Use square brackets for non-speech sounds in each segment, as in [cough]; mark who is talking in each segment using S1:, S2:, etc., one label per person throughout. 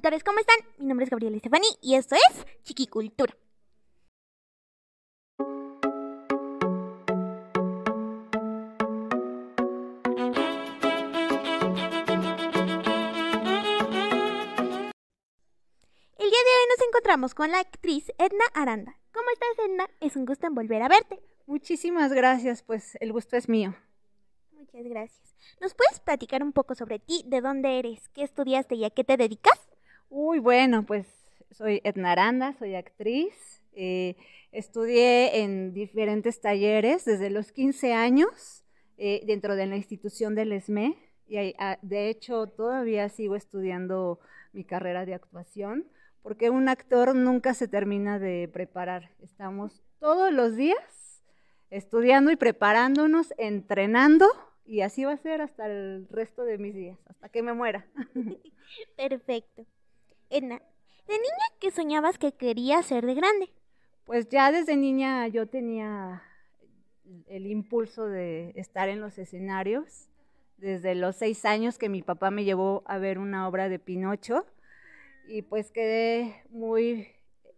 S1: ¿cómo están? Mi nombre es Gabriela Estefani y esto es Chiquicultura. El día de hoy nos encontramos con la actriz Edna Aranda. ¿Cómo estás, Edna? Es un gusto en volver a verte. Muchísimas gracias, pues el gusto es mío. Muchas gracias. ¿Nos puedes platicar un poco sobre ti, de dónde eres, qué estudiaste y a qué te dedicas? Uy, bueno, pues soy Edna Aranda, soy
S2: actriz. Eh, estudié en diferentes talleres desde los 15 años eh, dentro de la institución del ESME. Y ah, de hecho, todavía sigo estudiando mi carrera de actuación, porque un actor nunca se termina de preparar. Estamos todos los días estudiando y preparándonos, entrenando, y así va a ser hasta el resto de mis días, hasta que me muera. [laughs]
S1: Perfecto. Edna, de niña, ¿qué soñabas que querías ser de grande? Pues ya desde niña yo tenía el impulso
S2: de estar en los escenarios. Desde los seis años que mi papá me llevó a ver una obra de Pinocho y pues quedé muy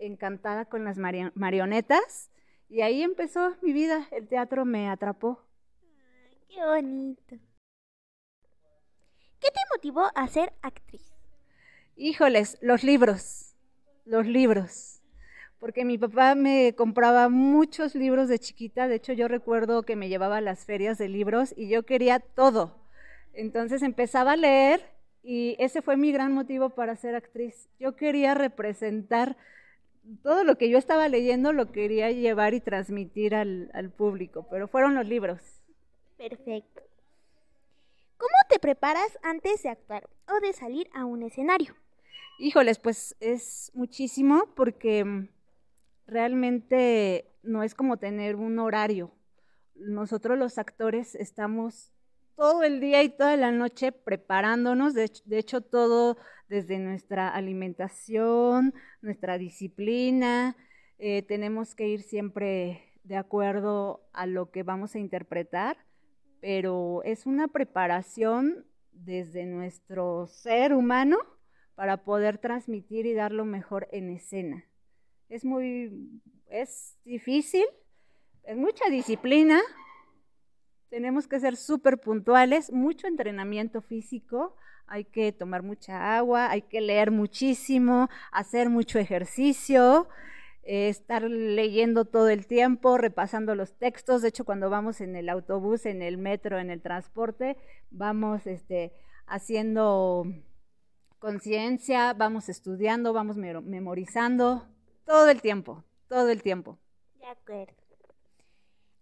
S2: encantada con las marionetas y ahí empezó mi vida. El teatro me atrapó.
S1: qué bonito. ¿Qué te motivó a ser actriz? Híjoles, los libros, los libros.
S2: Porque mi papá me compraba muchos libros de chiquita. De hecho, yo recuerdo que me llevaba a las ferias de libros y yo quería todo. Entonces empezaba a leer y ese fue mi gran motivo para ser actriz. Yo quería representar todo lo que yo estaba leyendo, lo quería llevar y transmitir al, público, pero fueron los libros.
S1: Perfecto. ¿Cómo te preparas antes de actuar o de salir a un escenario? Híjoles, pues es muchísimo porque mm,
S2: realmente no es como tener un horario. Nosotros los actores estamos todo el día y toda la noche preparándonos, de hecho, todo desde nuestra alimentación, nuestra disciplina, eh, tenemos que ir siempre de acuerdo a lo que vamos a interpretar, pero es una preparación desde nuestro ser humano para poder transmitir y dar lo mejor en escena. Es muy, es difícil, es mucha disciplina, tenemos que ser súper puntuales, mucho entrenamiento físico, hay que tomar mucha agua, hay que leer muchísimo, hacer mucho ejercicio, eh, estar leyendo todo el tiempo, repasando los textos. De hecho, cuando vamos en el autobús, en el metro, en el transporte, vamos este, haciendo conciencia, vamos estudiando, vamos memorizando, todo el
S1: tiempo, todo el tiempo. De acuerdo.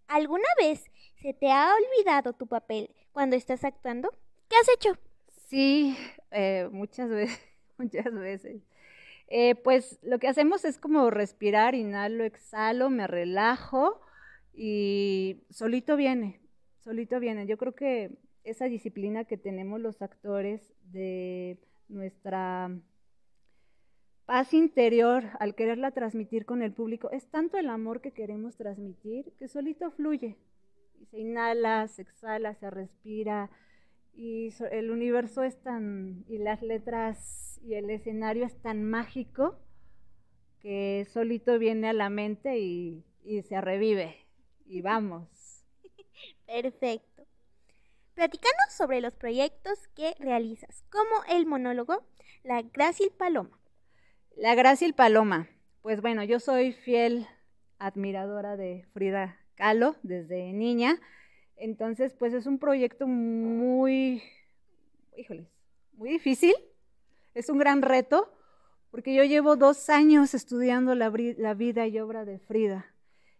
S1: ¿Alguna vez se te ha olvidado tu papel cuando estás actuando? ¿Qué has hecho? Sí,
S2: eh, [laughs] muchas veces, muchas eh, veces. pues lo que hacemos es como respirar, inhalo, exhalo, me relajo y solito viene, solito viene. Yo creo que esa disciplina que tenemos los actores de nuestra paz interior al quererla transmitir con el público. Es tanto el amor que queremos transmitir que solito fluye. Y se inhala, se exhala, se respira. Y el universo es tan, y las letras y el escenario es tan mágico que solito viene a la mente y se revive. Y vamos.
S1: [laughs] Perfecto. Platicando sobre los proyectos que realizas, como el monólogo La Gracil Paloma.
S2: La Gracil Paloma. Pues bueno, yo soy fiel admiradora de Frida Kahlo desde niña. Entonces, pues es un proyecto muy, híjoles, muy difícil. Es un gran reto, porque yo llevo dos años estudiando la, vida y obra de Frida.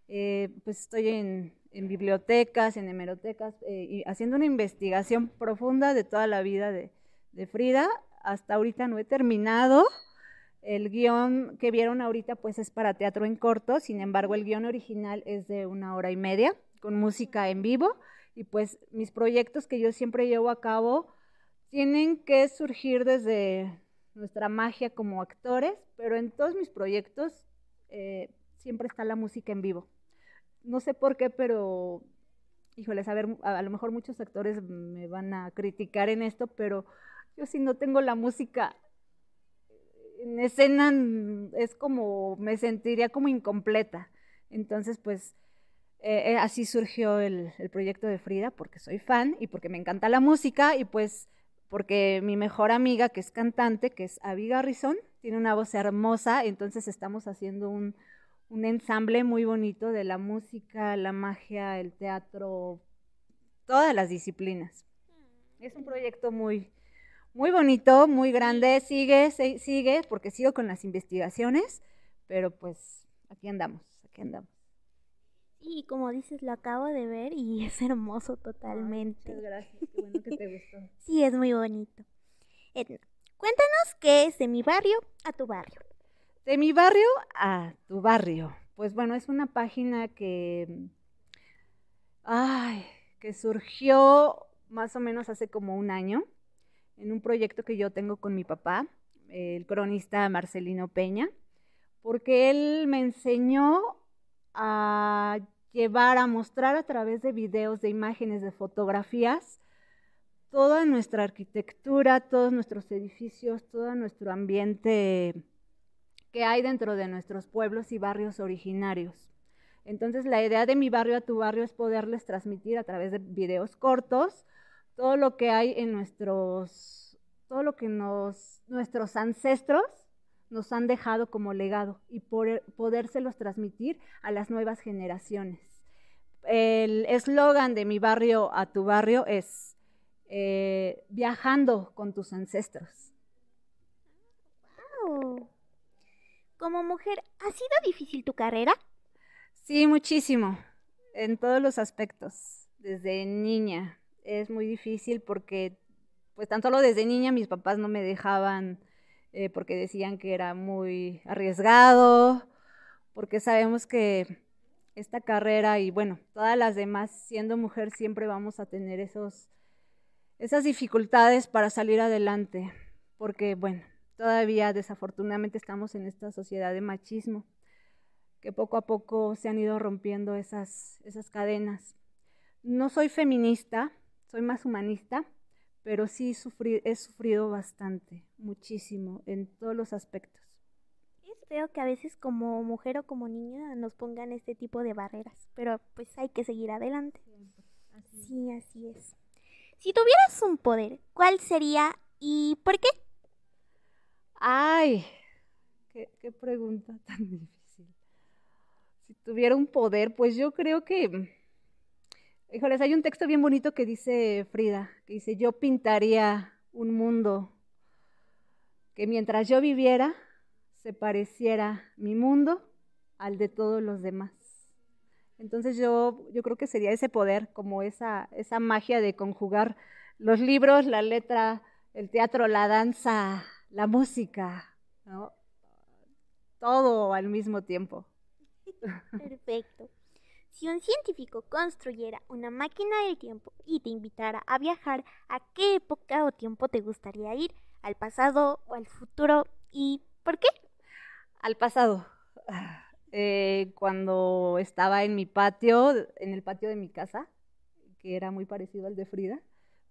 S2: Eh, pues estoy en en bibliotecas, en hemerotecas, eh, y haciendo una investigación profunda de toda la vida de, Frida. Hasta ahorita no he terminado. El guión que vieron ahorita pues es para teatro en corto, sin embargo el guión original es de una hora y media, con música en vivo, y pues mis proyectos que yo siempre llevo a cabo tienen que surgir desde nuestra magia como actores, pero en todos mis proyectos eh, siempre está la música en vivo no sé por qué, pero, híjole, a ver, a, lo mejor muchos actores me van a criticar en esto, pero yo si no tengo la música en escena, es como, me sentiría como incompleta. Entonces, pues, eh, eh, así surgió el, el proyecto de Frida, porque soy fan y porque me encanta la música y pues porque mi mejor amiga, que es cantante, que es Abby Garrison, tiene una voz hermosa, entonces estamos haciendo un, un ensamble muy bonito de la música, la magia, el teatro, todas las disciplinas. Es un proyecto muy, muy bonito, muy grande, sigue, sigue, porque sigo con las investigaciones, pero pues
S1: aquí andamos, aquí andamos. Y como dices, lo acabo de ver y [laughs] es hermoso totalmente. gracias, qué bueno que te gustó. [laughs] sí, es muy bonito. Edna, cuéntanos qué es de mi barrio a tu barrio. De mi barrio a tu
S2: barrio. Pues bueno, es una página que, mm, que surgió más o menos hace como un año en un proyecto que yo tengo con mi papá, el cronista Marcelino Peña, porque él me enseñó a llevar, a mostrar a través de videos, de imágenes, de fotografías, toda nuestra arquitectura, todos nuestros edificios, todo nuestro ambiente que hay dentro de nuestros pueblos y barrios originarios. Entonces, la idea de mi barrio a tu barrio es poderles transmitir a través de videos cortos todo lo que hay en nuestros, todo lo que nos, nuestros ancestros nos han dejado como legado y podérselos transmitir a las nuevas generaciones. El eslogan de mi barrio a tu barrio es eh, viajando con tus ancestros.
S1: Como mujer, ¿ha sido
S2: difícil tu carrera? Sí, muchísimo, en todos los aspectos, desde niña. Es muy difícil porque, pues tan solo desde niña mis papás no me dejaban eh, porque decían que era muy arriesgado, porque sabemos que esta carrera y bueno, todas las demás, siendo mujer siempre vamos a tener esos, esas dificultades para salir adelante, porque bueno, Todavía desafortunadamente estamos en esta sociedad de machismo, que poco a poco se han ido rompiendo esas, esas cadenas. No soy feminista, soy más humanista, pero sí he sufrido bastante, muchísimo, en todos los
S1: aspectos. Es feo que a veces como mujer o como niña nos pongan este tipo de barreras, pero pues hay que seguir adelante. sí, así es. Si tuvieras un poder, ¿cuál sería y por qué? Ay, qué, pregunta [laughs] tan difícil.
S2: Si tuviera un poder, pues yo creo que... Mm, híjoles, hay un texto bien bonito que dice Frida, que dice, yo pintaría un mundo que mientras yo viviera se pareciera mi mundo al de todos los demás. Entonces yo, yo creo que sería ese poder, como esa, esa magia de conjugar los libros, la letra, el teatro, la danza, la música,
S1: ¿no? Todo al mismo tiempo. [laughs] Perfecto. Si un científico construyera una máquina del tiempo y te invitara a viajar, ¿a qué época o tiempo te gustaría ir? ¿Al pasado o al futuro? ¿Y por qué? Al pasado.
S2: [sighs] Eh, cuando estaba en mi patio, en el patio de mi casa, que era muy parecido al de Frida,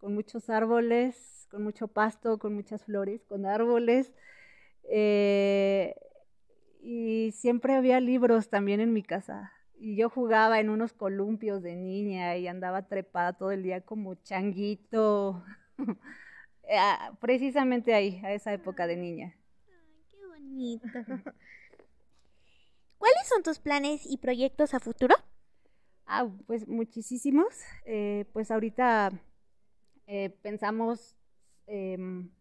S2: con muchos árboles, con mucho pasto, con muchas flores, con árboles. Eh, y siempre había libros también en mi casa. Y yo jugaba en unos columpios de niña y andaba trepada todo el día como changuito. [laughs] Eh, precisamente ahí, a esa época de niña. Ay,
S1: qué bonito. [laughs] ¿Cuáles son tus planes y proyectos a futuro? Ah, pues muchísimos. Eh,
S2: pues ahorita eh, pensamos em,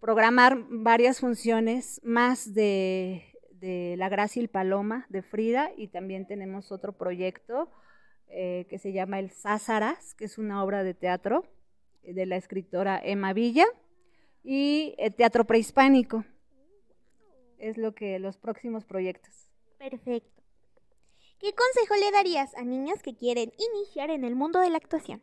S2: programar varias funciones más de, La Gracia y el Paloma de Frida y también tenemos otro proyecto eh, que se llama El Sázaras, que es una obra de teatro eh, de la escritora Emma Villa y el teatro prehispánico. Es lo que los próximos proyectos.
S1: Perfecto. ¿Qué consejo le darías a niñas que quieren iniciar en el mundo de la actuación?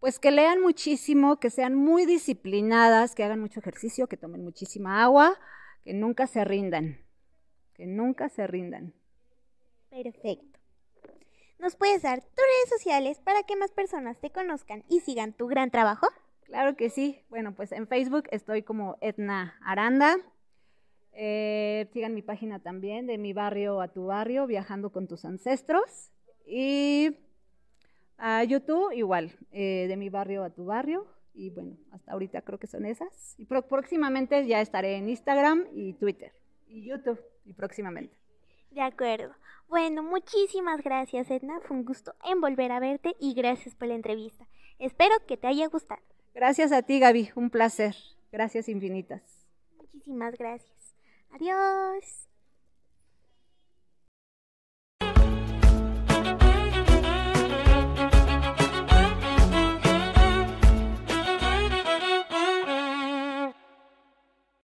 S2: pues que lean muchísimo, que sean muy disciplinadas, que hagan mucho ejercicio, que tomen muchísima agua, que nunca se rindan, que nunca se
S1: rindan. Perfecto. ¿Nos puedes dar tus redes sociales para que más personas te conozcan y sigan tu gran trabajo? Claro que sí. Bueno, pues en Facebook estoy
S2: como Etna Aranda. Eh, sigan mi página también de mi barrio a tu barrio, viajando con tus ancestros. Y a YouTube igual, eh, de mi barrio a tu barrio. Y bueno, hasta ahorita creo que son esas. Y próximamente ya estaré en Instagram y Twitter y YouTube y próximamente.
S1: De acuerdo. Bueno, muchísimas gracias Edna, fue un gusto en volver a verte y gracias por la entrevista. Espero que te haya gustado.
S2: Gracias a ti Gaby, un placer. Gracias infinitas.
S1: Muchísimas gracias. Adiós.